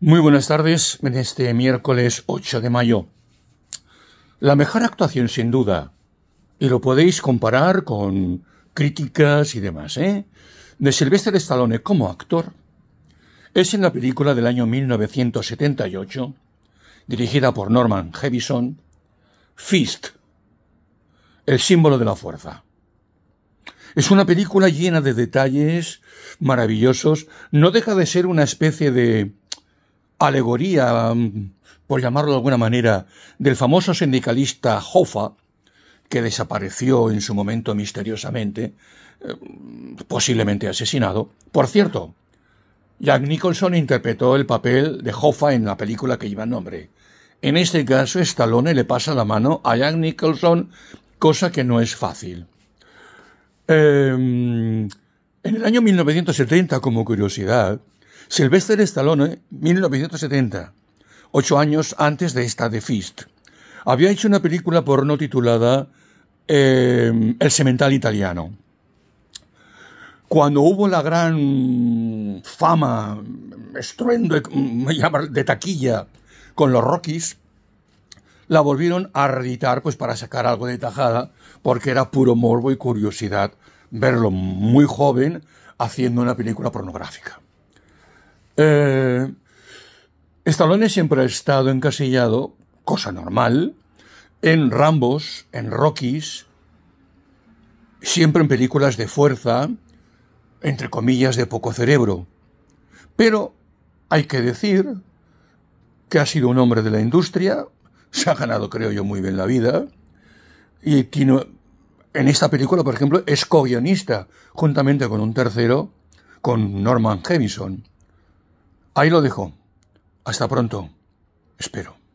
Muy buenas tardes en este miércoles 8 de mayo. La mejor actuación sin duda, y lo podéis comparar con críticas y demás, ¿eh? de Sylvester Stallone como actor, es en la película del año 1978, dirigida por Norman Heavison, Fist, el símbolo de la fuerza. Es una película llena de detalles maravillosos, no deja de ser una especie de alegoría, mm, por llamarlo de alguna manera, del famoso sindicalista Hoffa, que desapareció en su momento misteriosamente, eh, posiblemente asesinado. Por cierto, Jack Nicholson interpretó el papel de Hoffa en la película que lleva nombre. En este caso, Stallone le pasa la mano a Jack Nicholson, cosa que no es fácil. Em, en el año 1970, como curiosidad, Sylvester Stallone, 1970, eh, ocho años antes de esta de Fist, había hecho una película porno titulada eh, El Semental Italiano. Cuando hubo la gran fama, estruendo eh, de taquilla con los Rockies, la volvieron a reeditar pues para sacar algo de tajada, porque era puro morbo y curiosidad verlo muy joven haciendo una película pornográfica. Eh, Stallone siempre ha estado encasillado, cosa normal, en Rambos, en Rockies, siempre en películas de fuerza, entre comillas, de poco cerebro. Pero hay que decir que ha sido un hombre de la industria, se ha ganado, creo yo, muy bien la vida, y tiene, en esta película, por ejemplo, es co-guionista, juntamente con un tercero, con Norman Hemison. Ahí lo dejo. Hasta pronto. Espero.